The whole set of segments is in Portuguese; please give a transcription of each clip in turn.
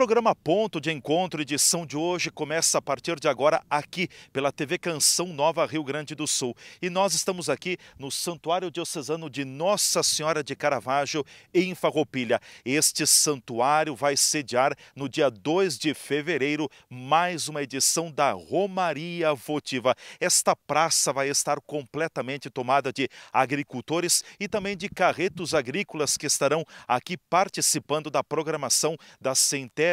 programa Ponto de Encontro, edição de hoje, começa a partir de agora aqui pela TV Canção Nova Rio Grande do Sul. E nós estamos aqui no Santuário Diocesano de Nossa Senhora de Caravaggio, em Farroupilha. Este santuário vai sediar no dia 2 de fevereiro mais uma edição da Romaria Votiva. Esta praça vai estar completamente tomada de agricultores e também de carretos agrícolas que estarão aqui participando da programação da centésima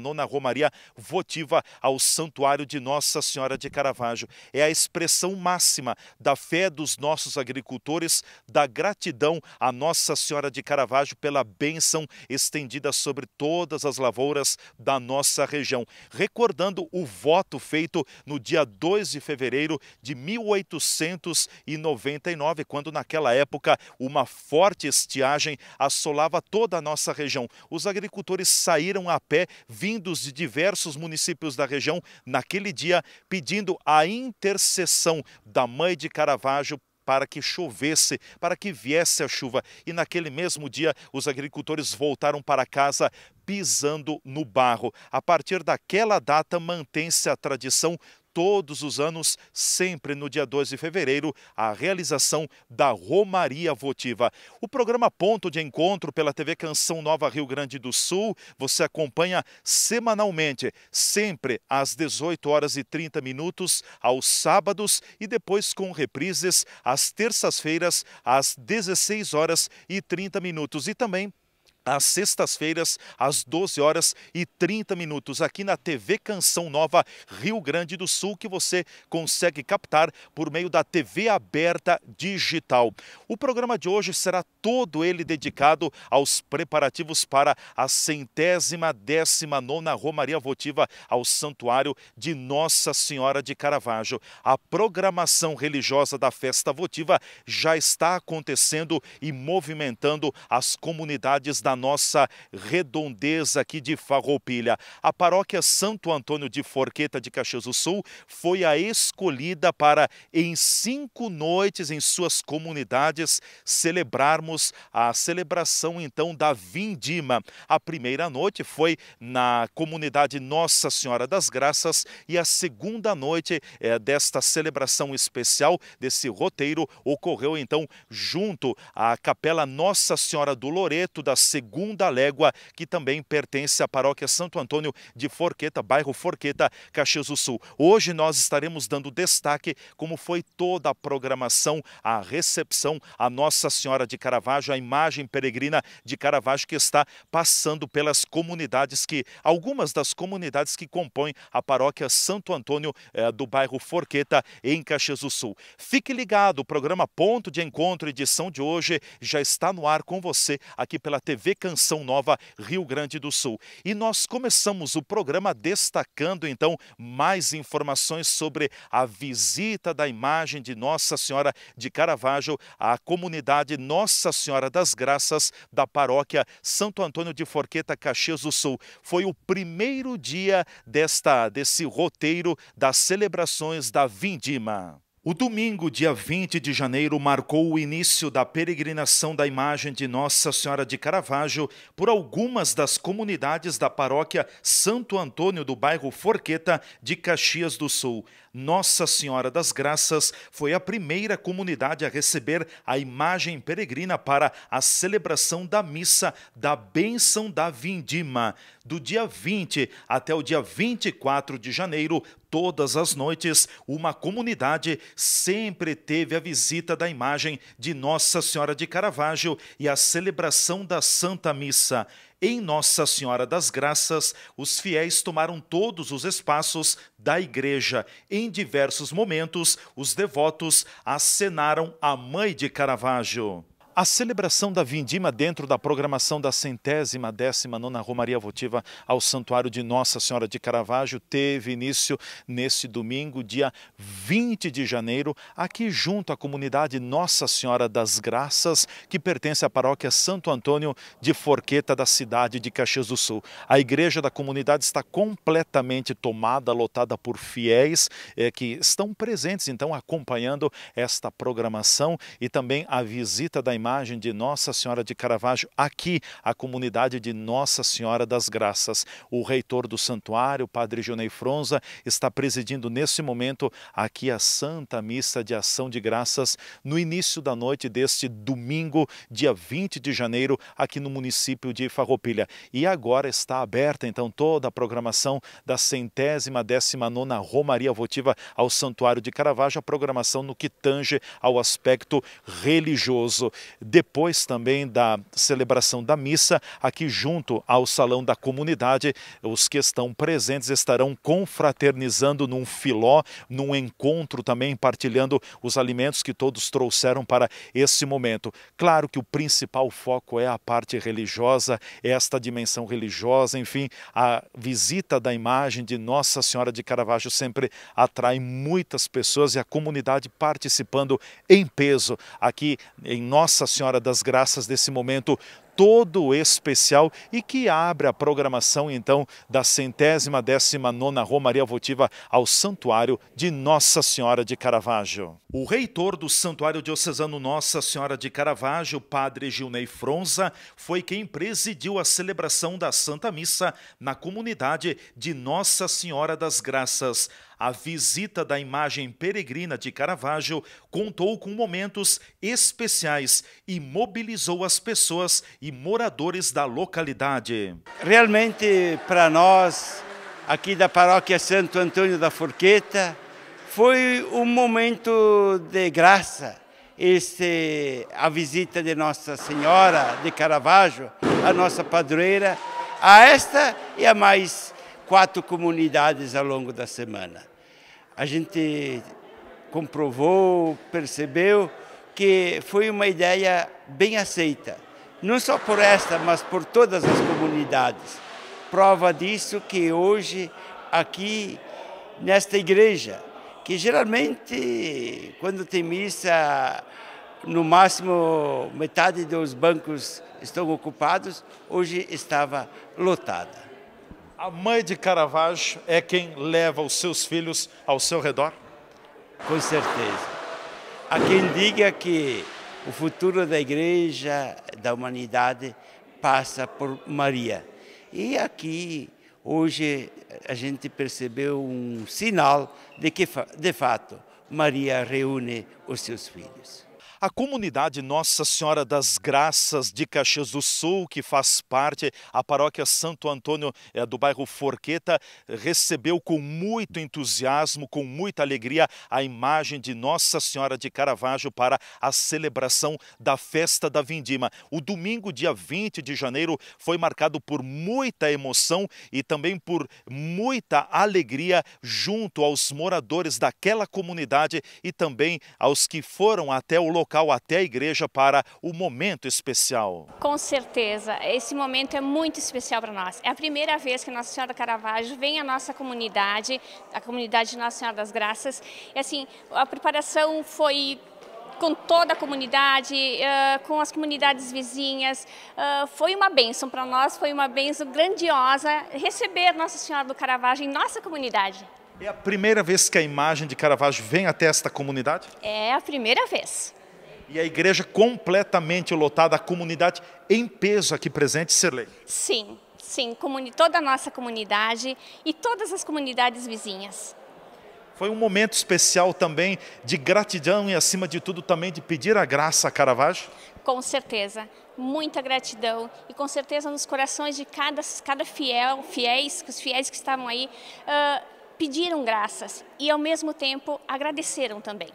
nona Romaria votiva ao Santuário de Nossa Senhora de Caravaggio. É a expressão máxima da fé dos nossos agricultores, da gratidão à Nossa Senhora de Caravaggio pela bênção estendida sobre todas as lavouras da nossa região. Recordando o voto feito no dia 2 de fevereiro de 1899, quando naquela época uma forte estiagem assolava toda a nossa região. Os agricultores saíram saíram a pé, vindos de diversos municípios da região, naquele dia, pedindo a intercessão da mãe de Caravaggio para que chovesse, para que viesse a chuva. E naquele mesmo dia, os agricultores voltaram para casa pisando no barro. A partir daquela data, mantém-se a tradição todos os anos, sempre no dia 12 de fevereiro, a realização da Romaria Votiva. O programa Ponto de Encontro pela TV Canção Nova Rio Grande do Sul, você acompanha semanalmente, sempre às 18 horas e 30 minutos, aos sábados e depois com reprises às terças-feiras, às 16 horas e 30 minutos e também às sextas-feiras, às 12 horas e 30 minutos, aqui na TV Canção Nova Rio Grande do Sul, que você consegue captar por meio da TV aberta digital. O programa de hoje será todo ele dedicado aos preparativos para a centésima décima nona Romaria Votiva ao Santuário de Nossa Senhora de Caravaggio. A programação religiosa da festa votiva já está acontecendo e movimentando as comunidades da da nossa redondeza aqui de Farroupilha. A paróquia Santo Antônio de Forqueta de Caxias do Sul foi a escolhida para, em cinco noites em suas comunidades, celebrarmos a celebração então da Vindima. A primeira noite foi na comunidade Nossa Senhora das Graças e a segunda noite é, desta celebração especial, desse roteiro, ocorreu então junto à Capela Nossa Senhora do Loreto, da segunda segunda légua, que também pertence à paróquia Santo Antônio de Forqueta, bairro Forqueta, Caxias do Sul. Hoje nós estaremos dando destaque como foi toda a programação, a recepção a Nossa Senhora de Caravaggio, a imagem peregrina de Caravaggio que está passando pelas comunidades que algumas das comunidades que compõem a paróquia Santo Antônio eh, do bairro Forqueta em Caxias do Sul. Fique ligado, o programa Ponto de Encontro edição de hoje já está no ar com você aqui pela TV Canção Nova, Rio Grande do Sul. E nós começamos o programa destacando então mais informações sobre a visita da imagem de Nossa Senhora de Caravaggio à comunidade Nossa Senhora das Graças da paróquia Santo Antônio de Forqueta, Caxias do Sul. Foi o primeiro dia desta desse roteiro das celebrações da Vindima. O domingo, dia 20 de janeiro, marcou o início da peregrinação da imagem de Nossa Senhora de Caravaggio por algumas das comunidades da paróquia Santo Antônio do bairro Forqueta de Caxias do Sul. Nossa Senhora das Graças foi a primeira comunidade a receber a imagem peregrina para a celebração da missa da Bênção da Vindima, do dia 20 até o dia 24 de janeiro, todas as noites, uma comunidade sempre teve a visita da imagem de Nossa Senhora de Caravaggio e a celebração da Santa Missa. Em Nossa Senhora das Graças, os fiéis tomaram todos os espaços da igreja. Em diversos momentos, os devotos acenaram a mãe de Caravaggio. A celebração da Vindima dentro da programação da centésima décima nona Romaria Votiva ao Santuário de Nossa Senhora de Caravaggio teve início neste domingo, dia 20 de janeiro, aqui junto à comunidade Nossa Senhora das Graças, que pertence à paróquia Santo Antônio de Forqueta da cidade de Caxias do Sul. A igreja da comunidade está completamente tomada, lotada por fiéis eh, que estão presentes, então, acompanhando esta programação e também a visita da imagem de Nossa Senhora de Caravaggio aqui, a comunidade de Nossa Senhora das Graças. O reitor do santuário, Padre Jonei Fronza, está presidindo nesse momento aqui a Santa Missa de Ação de Graças no início da noite deste domingo, dia 20 de janeiro, aqui no município de Farroupilha. E agora está aberta então toda a programação da centésima décima nona Romaria Votiva ao Santuário de Caravaggio, a programação no que tange ao aspecto religioso depois também da celebração da missa, aqui junto ao Salão da Comunidade, os que estão presentes estarão confraternizando num filó, num encontro também, partilhando os alimentos que todos trouxeram para esse momento. Claro que o principal foco é a parte religiosa, esta dimensão religiosa, enfim, a visita da imagem de Nossa Senhora de Caravaggio sempre atrai muitas pessoas e a comunidade participando em peso aqui em Nossa Senhora das Graças desse momento todo especial e que abre a programação então da centésima décima nona Romaria Votiva ao Santuário de Nossa Senhora de Caravaggio. O reitor do Santuário Diocesano Nossa Senhora de Caravaggio, Padre Gilney Fronza, foi quem presidiu a celebração da Santa Missa na comunidade de Nossa Senhora das Graças a visita da imagem peregrina de Caravaggio contou com momentos especiais e mobilizou as pessoas e moradores da localidade. Realmente, para nós, aqui da paróquia Santo Antônio da Forqueta, foi um momento de graça esse a visita de Nossa Senhora de Caravaggio, a nossa padroeira, a esta e a mais quatro comunidades ao longo da semana a gente comprovou, percebeu que foi uma ideia bem aceita, não só por esta, mas por todas as comunidades. Prova disso que hoje, aqui nesta igreja, que geralmente quando tem missa, no máximo metade dos bancos estão ocupados, hoje estava lotada a mãe de Caravaggio é quem leva os seus filhos ao seu redor? Com certeza. Há quem diga é que o futuro da igreja, da humanidade, passa por Maria. E aqui, hoje, a gente percebeu um sinal de que, de fato, Maria reúne os seus filhos. A comunidade Nossa Senhora das Graças de Caxias do Sul, que faz parte da paróquia Santo Antônio eh, do bairro Forqueta, recebeu com muito entusiasmo, com muita alegria, a imagem de Nossa Senhora de Caravaggio para a celebração da festa da Vindima. O domingo, dia 20 de janeiro, foi marcado por muita emoção e também por muita alegria junto aos moradores daquela comunidade e também aos que foram até o local local até a igreja para o momento especial. Com certeza, esse momento é muito especial para nós. É a primeira vez que Nossa Senhora Caravaggio vem à nossa comunidade, a comunidade de Nossa Senhora das Graças. E assim, a preparação foi com toda a comunidade, eh, com as comunidades vizinhas. Eh, foi uma bênção para nós, foi uma bênção grandiosa receber Nossa Senhora do Caravaggio em nossa comunidade. É a primeira vez que a imagem de Caravaggio vem até esta comunidade? É a primeira vez. E a igreja completamente lotada, a comunidade em peso aqui presente, Sirlei. Sim, sim, toda a nossa comunidade e todas as comunidades vizinhas. Foi um momento especial também de gratidão e, acima de tudo, também de pedir a graça a Caravaggio? Com certeza, muita gratidão e com certeza nos corações de cada, cada fiel, fiéis, os fiéis que estavam aí, uh, pediram graças e, ao mesmo tempo, agradeceram também.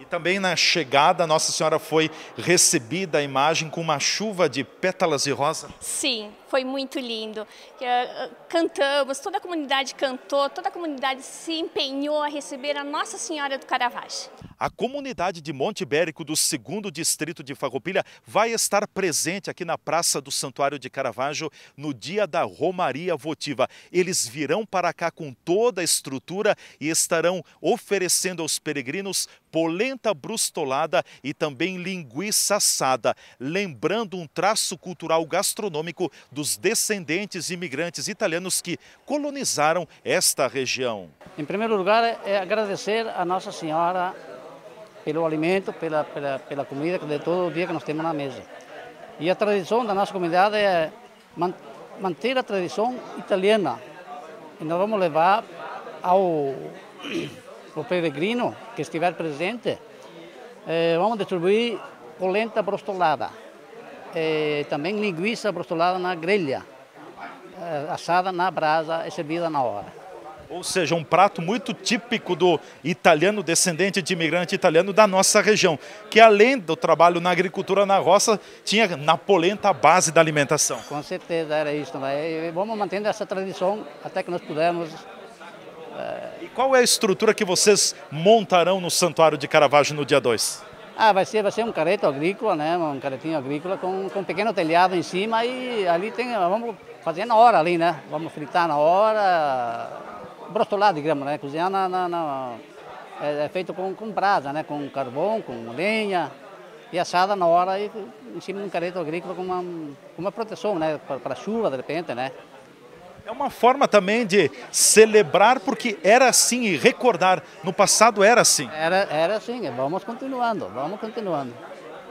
E também na chegada, Nossa Senhora foi recebida a imagem com uma chuva de pétalas de rosa? Sim, foi muito lindo. Eh, cantamos, toda a comunidade cantou, toda a comunidade se empenhou a receber a Nossa Senhora do Caravaggio. A comunidade de Monte Ibérico do 2 Distrito de Farroupilha vai estar presente aqui na Praça do Santuário de Caravaggio no dia da Romaria Votiva. Eles virão para cá com toda a estrutura e estarão oferecendo aos peregrinos polenta brustolada e também linguiça assada, lembrando um traço cultural gastronômico dos descendentes imigrantes italianos que colonizaram esta região. Em primeiro lugar, é agradecer a Nossa Senhora pelo alimento, pela, pela, pela comida, de todo o dia que nós temos na mesa. E a tradição da nossa comunidade é manter a tradição italiana. E nós vamos levar ao, ao peregrino que estiver presente, eh, vamos distribuir polenta brostolada, eh, também linguiça brostolada na grelha, eh, assada na brasa e servida na hora ou seja, um prato muito típico do italiano, descendente de imigrante italiano da nossa região, que além do trabalho na agricultura na roça, tinha na polenta a base da alimentação. Com certeza era isso também. E vamos mantendo essa tradição até que nós pudermos. É... E qual é a estrutura que vocês montarão no Santuário de Caravaggio no dia 2? Ah, vai ser, vai ser um careto agrícola, né? Um caretinho agrícola com, com um pequeno telhado em cima e ali tem, vamos fazer na hora ali, né? Vamos fritar na hora, brotolado de né? Cozinhar na, na, na é, é, feito com, com brasa, né? Com carvão, com lenha e assada na hora e em cima de um careto agrícola com uma, com uma proteção, né? Para chuva, de repente, né? É uma forma também de celebrar, porque era assim e recordar. No passado era assim. Era, era assim, vamos continuando, vamos continuando.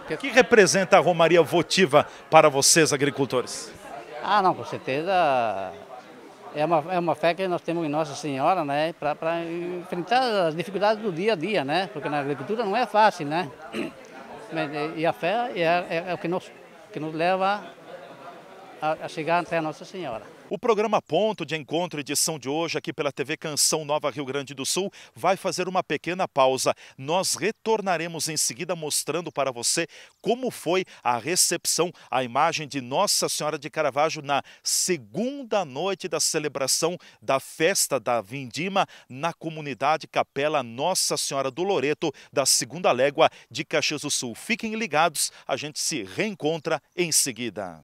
O que representa a Romaria Votiva para vocês, agricultores? Ah, não, com certeza é uma, é uma fé que nós temos em Nossa Senhora, né, para enfrentar as dificuldades do dia a dia, né, porque na agricultura não é fácil, né, e a fé é, é, é o que nos, que nos leva a, a chegar até a Nossa Senhora. O programa Ponto de Encontro edição de hoje aqui pela TV Canção Nova Rio Grande do Sul vai fazer uma pequena pausa. Nós retornaremos em seguida mostrando para você como foi a recepção à imagem de Nossa Senhora de Caravaggio na segunda noite da celebração da festa da Vindima na comunidade Capela Nossa Senhora do Loreto da Segunda Légua de Caxias do Sul. Fiquem ligados, a gente se reencontra em seguida.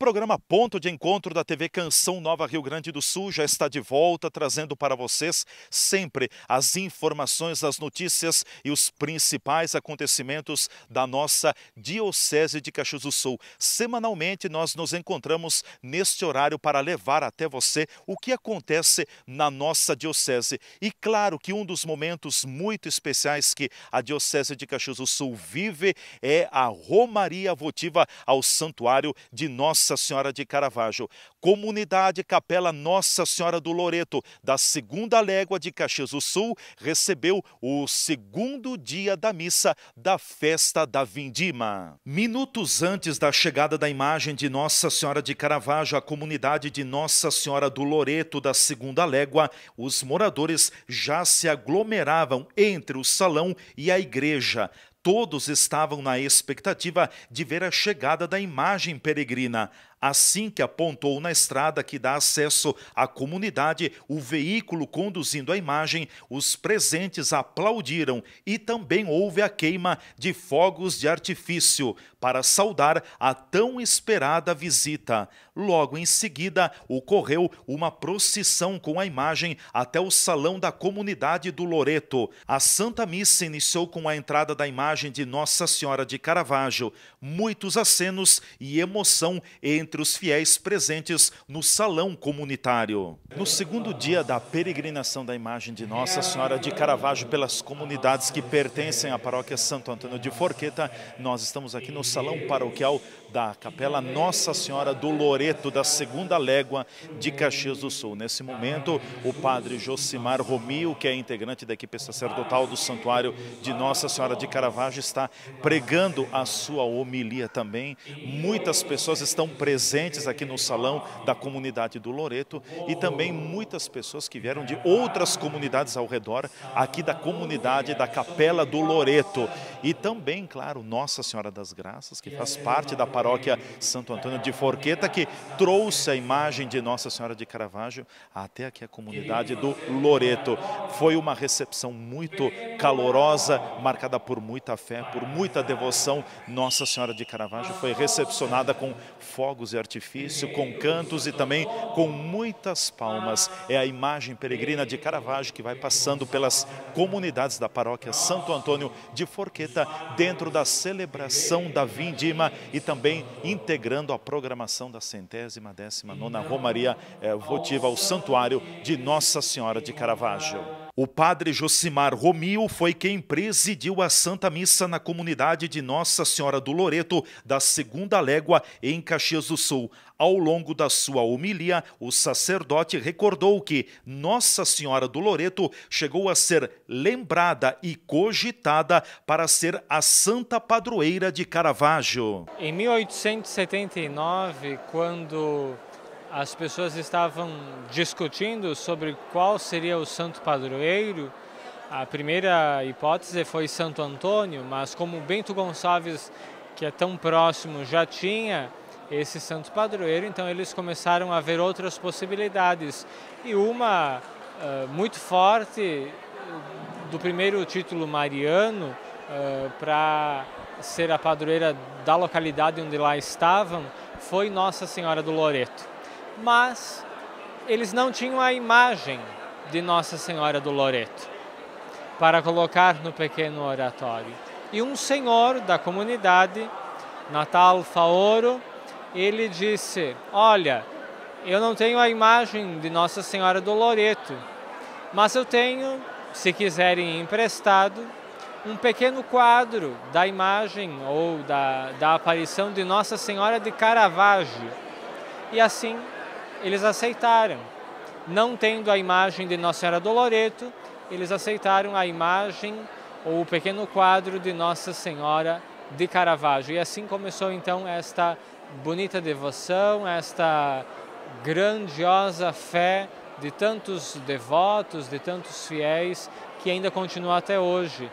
programa Ponto de Encontro da TV Canção Nova Rio Grande do Sul já está de volta, trazendo para vocês sempre as informações, as notícias e os principais acontecimentos da nossa Diocese de Caxias do Sul. Semanalmente nós nos encontramos neste horário para levar até você o que acontece na nossa Diocese. E claro que um dos momentos muito especiais que a Diocese de Caxias do Sul vive é a Romaria Votiva ao Santuário de Nossa nossa Senhora de Caravaggio, Comunidade Capela Nossa Senhora do Loreto, da segunda légua de Caxias do Sul, recebeu o segundo dia da missa da festa da Vindima. Minutos antes da chegada da imagem de Nossa Senhora de Caravaggio à comunidade de Nossa Senhora do Loreto, da segunda légua, os moradores já se aglomeravam entre o salão e a igreja. Todos estavam na expectativa de ver a chegada da imagem peregrina. Assim que apontou na estrada que dá acesso à comunidade, o veículo conduzindo a imagem, os presentes aplaudiram e também houve a queima de fogos de artifício para saudar a tão esperada visita. Logo em seguida, ocorreu uma procissão com a imagem até o salão da comunidade do Loreto. A Santa Missa iniciou com a entrada da imagem de Nossa Senhora de Caravaggio. Muitos acenos e emoção entre os fiéis presentes no salão comunitário. No segundo dia da peregrinação da imagem de Nossa Senhora de Caravaggio pelas comunidades que pertencem à paróquia Santo Antônio de Forqueta, nós estamos aqui no salão paroquial da Capela Nossa Senhora do Loreto, da Segunda Légua de Caxias do Sul. Nesse momento, o padre Josimar Romil, que é integrante da equipe sacerdotal do Santuário de Nossa Senhora de Caravaggio, está pregando a sua homilia também. Muitas pessoas estão presentes aqui no salão da comunidade do Loreto e também muitas pessoas que vieram de outras comunidades ao redor, aqui da comunidade da Capela do Loreto. E também, claro, Nossa Senhora das Graças, que faz parte da paróquia Santo Antônio de Forqueta, que trouxe a imagem de Nossa Senhora de Caravaggio até aqui a comunidade do Loreto. Foi uma recepção muito calorosa, marcada por muita fé, por muita devoção. Nossa Senhora de Caravaggio foi recepcionada com fogos e artifício, com cantos e também com muitas palmas. É a imagem peregrina de Caravaggio que vai passando pelas comunidades da paróquia Santo Antônio de Forqueta dentro da celebração da Vindima e também também integrando a programação da centésima décima nona Romaria eh, votiva ao Santuário de Nossa Senhora de Caravaggio. O padre Josimar Romil foi quem presidiu a Santa Missa na comunidade de Nossa Senhora do Loreto, da Segunda Légua, em Caxias do Sul. Ao longo da sua homilia, o sacerdote recordou que Nossa Senhora do Loreto chegou a ser lembrada e cogitada para ser a santa padroeira de Caravaggio. Em 1879, quando as pessoas estavam discutindo sobre qual seria o santo padroeiro. A primeira hipótese foi Santo Antônio, mas como Bento Gonçalves, que é tão próximo, já tinha esse santo padroeiro, então eles começaram a ver outras possibilidades. E uma uh, muito forte do primeiro título mariano uh, eh, para ser a padroeira da localidade onde lá estavam foi Nossa Senhora do Loreto mas eles não tinham a imagem de Nossa Senhora do Loreto para colocar no pequeno oratório. E um senhor da comunidade, Natal Faoro, ele disse: Olha, eu não tenho a imagem de Nossa Senhora do Loreto, mas eu tenho, se quiserem emprestado, um pequeno quadro da imagem ou da, da aparição de Nossa Senhora de Caravaggio. E assim eles aceitaram. Não tendo a imagem de Nossa Senhora do Loreto, eles aceitaram a imagem ou o pequeno quadro de Nossa Senhora de Caravaggio. E assim começou então esta bonita devoção, esta grandiosa fé de tantos devotos, de tantos fiéis, que ainda continua até hoje.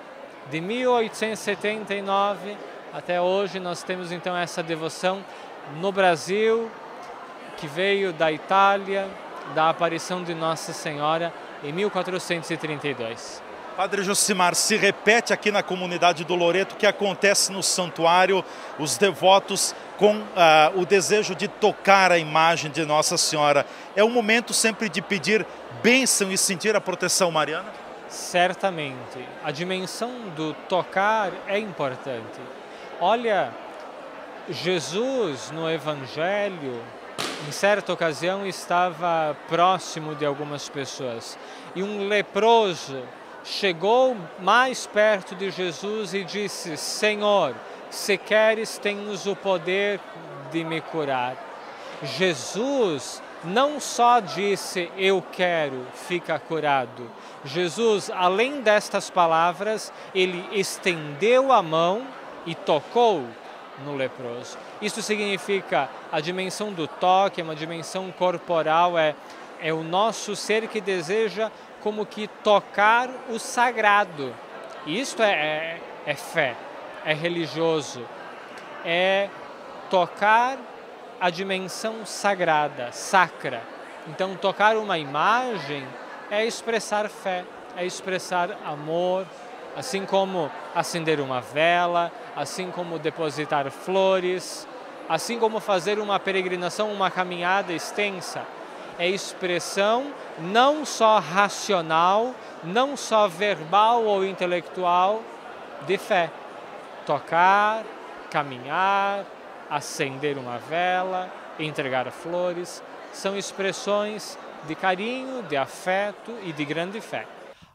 De 1879 até hoje nós temos então essa devoção no Brasil, que veio da Itália, da aparição de Nossa Senhora em 1432. Padre Josimar, se repete aqui na comunidade do Loreto que acontece no santuário os devotos com ah, o desejo de tocar a imagem de Nossa Senhora. É um momento sempre de pedir bênção e sentir a proteção mariana? Certamente. A dimensão do tocar é importante. Olha, Jesus no Evangelho em certa ocasião estava próximo de algumas pessoas e um leproso chegou mais perto de Jesus e disse: Senhor, se queres, tens o poder de me curar. Jesus não só disse eu quero, fica curado. Jesus, além destas palavras, ele estendeu a mão e tocou no leproso. Isso significa a dimensão do toque, é uma dimensão corporal, é, é o nosso ser que deseja como que tocar o sagrado. Isto é, é, é fé, é religioso, é tocar a dimensão sagrada, sacra. Então, tocar uma imagem é expressar fé, é expressar amor, assim como acender uma vela, assim como depositar flores, assim como fazer uma peregrinação, uma caminhada extensa, é expressão não só racional, não só verbal ou intelectual de fé. Tocar, caminhar, acender uma vela, entregar flores, são expressões de carinho, de afeto e de grande fé.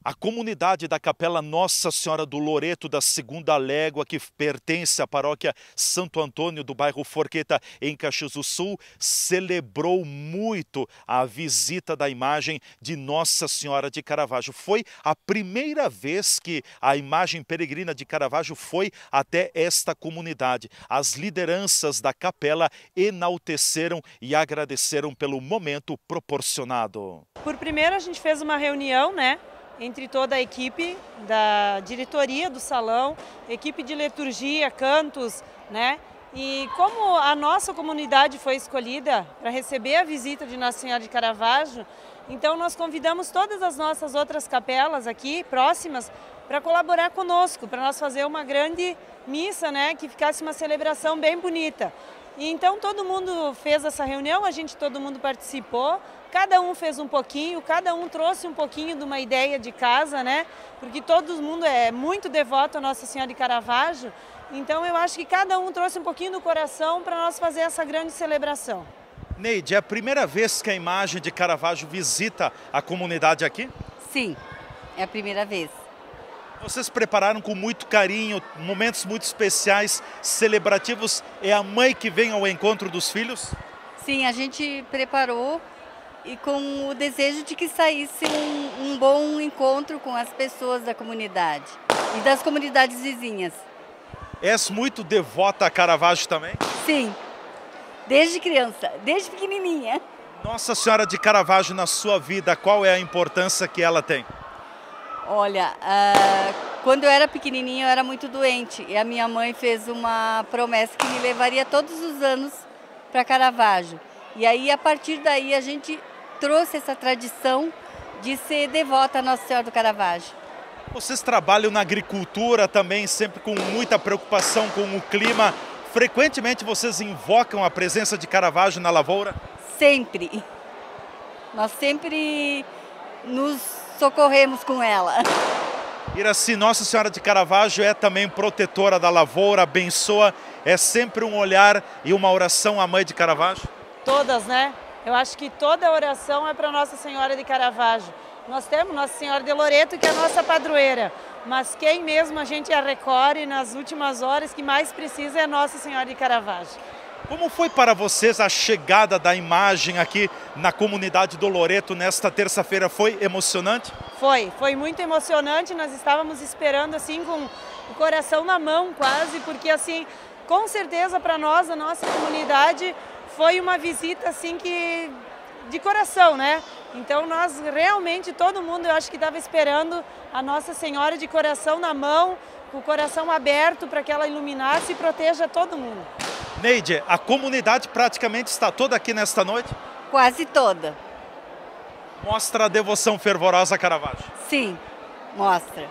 A comunidade da Capela Nossa Senhora do Loreto da Segunda Légua, que pertence à paróquia Santo Antônio do bairro Forqueta, em Caxias do Sul, celebrou muito a visita da imagem de Nossa Senhora de Caravaggio. Foi a primeira vez que a imagem peregrina de Caravaggio foi até esta comunidade. As lideranças da capela enalteceram e agradeceram pelo momento proporcionado. Por primeiro, a gente fez uma reunião, né? entre toda a equipe da diretoria do salão, equipe de liturgia, cantos, né? E como a nossa comunidade foi escolhida para receber a visita de Nossa Senhora de Caravaggio, então nós convidamos todas as nossas outras capelas aqui próximas para colaborar conosco, para nós fazer uma grande missa, né, que ficasse uma celebração bem bonita. E então todo mundo fez essa reunião, a gente todo mundo participou, Cada um fez um pouquinho, cada um trouxe um pouquinho de uma ideia de casa, né? Porque todo mundo é muito devoto a Nossa Senhora de Caravaggio. Então eu acho que cada um trouxe um pouquinho do coração para nós fazer essa grande celebração. Neide, é a primeira vez que a imagem de Caravaggio visita a comunidade aqui? Sim, é a primeira vez. Vocês prepararam com muito carinho, momentos muito especiais, celebrativos. É a mãe que vem ao encontro dos filhos? Sim, a gente preparou e com o desejo de que saísse um, um bom encontro com as pessoas da comunidade e das comunidades vizinhas. És muito devota a Caravaggio também? Sim, desde criança, desde pequenininha. Nossa Senhora de Caravaggio na sua vida, qual é a importância que ela tem? Olha, uh, quando eu era pequenininha eu era muito doente e a minha mãe fez uma promessa que me levaria todos os anos para Caravaggio. E aí a partir daí a gente trouxe essa tradição de ser devota a Nossa Senhora do Caravaggio. Vocês trabalham na agricultura também, sempre com muita preocupação com o clima. Frequentemente vocês invocam a presença de Caravaggio na lavoura? Sempre. Nós sempre nos socorremos com ela. Iraci, Nossa Senhora de Caravaggio é também protetora da lavoura, abençoa, é sempre um olhar e uma oração à mãe de Caravaggio? Todas, né? Eu acho que toda oração é para Nossa Senhora de Caravaggio. Nós temos Nossa Senhora de Loreto, que é a nossa padroeira, mas quem mesmo a gente recorre nas últimas horas que mais precisa é Nossa Senhora de Caravaggio. Como foi para vocês a chegada da imagem aqui na comunidade do Loreto nesta terça-feira? Foi emocionante? Foi, foi muito emocionante. Nós estávamos esperando assim com o coração na mão quase, porque assim, com certeza para nós, a nossa comunidade, foi uma visita assim que de coração, né? Então nós realmente, todo mundo eu acho que estava esperando a Nossa Senhora de coração na mão, com o coração aberto para que ela iluminasse e proteja todo mundo. Neide, a comunidade praticamente está toda aqui nesta noite? Quase toda. Mostra a devoção fervorosa a Caravaggio? Sim, mostra.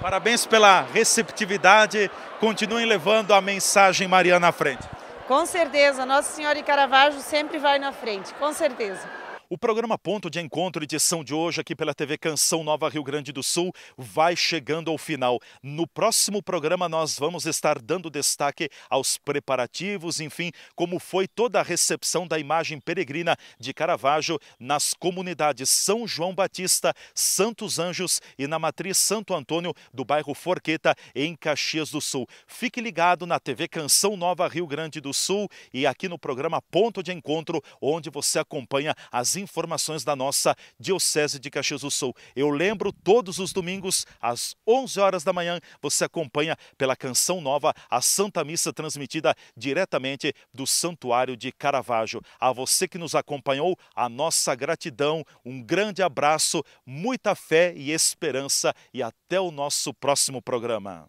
Parabéns pela receptividade, continuem levando a mensagem Mariana à frente. Com certeza, Nossa Senhora e Caravaggio sempre vai na frente, com certeza. O programa Ponto de Encontro, edição de hoje aqui pela TV Canção Nova Rio Grande do Sul, vai chegando ao final. No próximo programa nós vamos estar dando destaque aos preparativos, enfim, como foi toda a recepção da imagem peregrina de Caravaggio nas comunidades São João Batista, Santos Anjos e na matriz Santo Antônio do bairro Forqueta, em Caxias do Sul. Fique ligado na TV Canção Nova Rio Grande do Sul e aqui no programa Ponto de Encontro, onde você acompanha as informações da nossa Diocese de Caxias do Sul. Eu lembro, todos os domingos, às 11 horas da manhã, você acompanha pela Canção Nova a Santa Missa transmitida diretamente do Santuário de Caravaggio. A você que nos acompanhou, a nossa gratidão, um grande abraço, muita fé e esperança e até o nosso próximo programa.